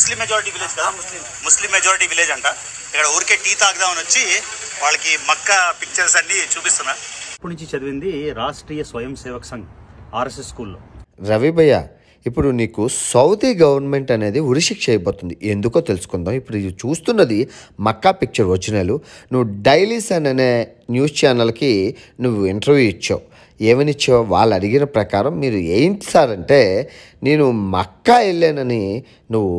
ముస్లిం majority village కదా ముస్లిం ముస్లిం majority village అంట ఇక్కడ ఊరికే టీ తాగుదామని వచ్చి వాళ్ళకి మక్క పిక్చర్స్ అన్ని చూపిస్తున్నా ఇప్పటి నుంచి చదివింది రాష్ట్రీయ స్వయం సేవక్ సంఘ్ ఆర్ఎస్ఎస్ స్కూల్లో రవి భయ్య ఇప్పుడు నీకు సౌదీ గవర్నమెంట్ అనేది ఉరిశిక్ష అయిపోతుంది ఎందుకో తెలుసుకుందాం ఇప్పుడు చూస్తున్నది మక్కా పిక్చర్ ఒరిజినల్ నువ్వు డైలీస్ అనే న్యూస్ ఛానల్కి నువ్వు ఇంటర్వ్యూ ఇచ్చావు ఏమనిచ్చో వాళ్ళు అడిగిన ప్రకారం మీరు ఏంటి సారంటే నేను మక్కా వెళ్ళానని నువ్వు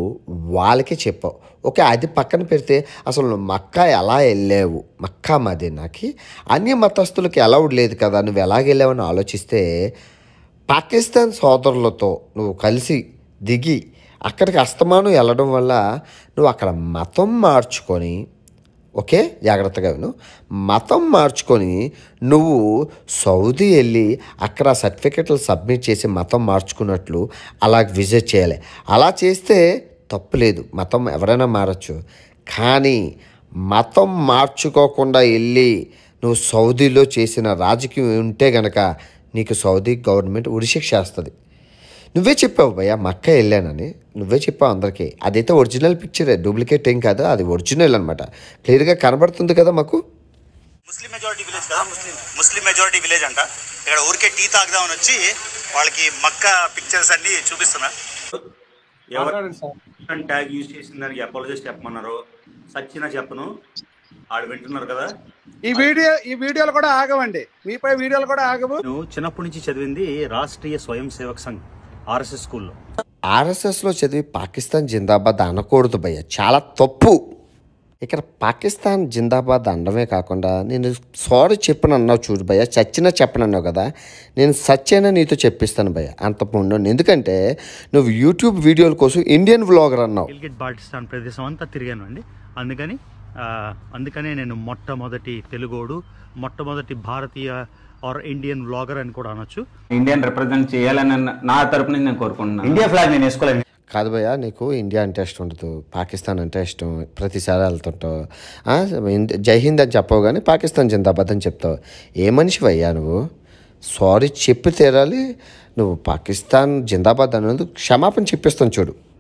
వాళ్ళకే చెప్పావు ఓకే అది పక్కన పెడితే అసలు నువ్వు మక్కా ఎలా వెళ్ళావు మక్కా నాకు అన్ని మతస్థులకి అలౌడ్ లేదు కదా నువ్వు ఎలాగ వెళ్ళావని ఆలోచిస్తే పాకిస్తాన్ సోదరులతో నువ్వు కలిసి దిగి అక్కడికి అస్తమానం వెళ్ళడం వల్ల నువ్వు అక్కడ మతం మార్చుకొని ఓకే జాగ్రత్తగా విను మతం మార్చుకొని నువ్వు సౌదీ వెళ్ళి అక్కడ సర్టిఫికెట్లు సబ్మిట్ చేసి మతం మార్చుకున్నట్లు అలా విజిట్ చేయాలి అలా చేస్తే తప్పులేదు మతం ఎవరైనా మారచ్చు కానీ మతం మార్చుకోకుండా వెళ్ళి నువ్వు సౌదీలో చేసిన రాజకీయం ఉంటే గనక నీకు సౌదీ గవర్నమెంట్ ఉరిశిక్ష వేస్తుంది నువ్వే చెప్పావు భయ్యా మక్క వెళ్ళానని నువ్వే చెప్పావు అందరికీ అదైతే ఒరిజినల్ పిక్చరే డూప్లికేట్ ఏం కాదు అది ఒరిజినల్ అనమాట క్లియర్గా కనబడుతుంది కదా మాకు ముస్లిం మెజారిటీ విలేజ్ కదా ముస్లిం ముస్లిం మెజారిటీ విలేజ్ అంట ఇక్కడ ఊరికే టీ తాగుదామని వచ్చి వాళ్ళకి మక్క పిక్చర్స్ అన్ని చూపిస్తున్నా ఎవరు ట్యాగ్ యూజ్ చేసిన దానికి అపాలజీస్ చెప్పమన్నారు సచ్చిన చెప్పను వాళ్ళు వింటున్నారు కదా ఈ వీడియో ఈ వీడియోలు కూడా ఆగవండి మీపై వీడియోలు కూడా ఆగవు నువ్వు చిన్నప్పటి నుంచి చదివింది రాష్ట్రీయ స్వయం సేవక్ సంఘ్ ఆర్ఎస్ఎస్ స్కూల్లో ఆర్ఎస్ఎస్లో చదివి పాకిస్తాన్ జిందాబాద్ అనకూడదు భయ్య చాలా తప్పు ఇక్కడ పాకిస్తాన్ జిందాబాద్ అనడమే కాకుండా నేను సారీ చెప్పను అన్నావు చూడు భయ్య చెప్పను చెప్పనన్నావు కదా నేను సచ్చైనా నీతో చెప్పిస్తాను భయ్య అంత ముందు ఎందుకంటే నువ్వు యూట్యూబ్ వీడియోల కోసం ఇండియన్ వ్లాగర్ అన్నావు పాకిస్తాన్ ప్రదేశం అంతా తిరిగాను అండి అందుకని అందుకనే నేను మొట్టమొదటి తెలుగోడు మొట్టమొదటి భారతీయ ఆర్ ఇండియన్ వ్లాగర్ అని కూడా అనొచ్చు ఇండియన్ రిప్రజెంట్ చేయాలని నా తరపు నేను కోరుకుంటున్నాను ఇండియా ఫ్లాగ్ నేను వేసుకోలేదు కాదు భయ్య నీకు ఇండియా అంటే ఇష్టం ఉండదు పాకిస్తాన్ అంటే ఇష్టం ప్రతిసారి వెళ్తుంటావు జై హింద్ అని చెప్పవు కానీ పాకిస్తాన్ జిందాబాద్ అని చెప్తావు ఏ మనిషి అయ్యా నువ్వు సారీ చెప్పి తీరాలి నువ్వు పాకిస్తాన్ జిందాబాద్ అనేది క్షమాపణ చెప్పిస్తాను చూడు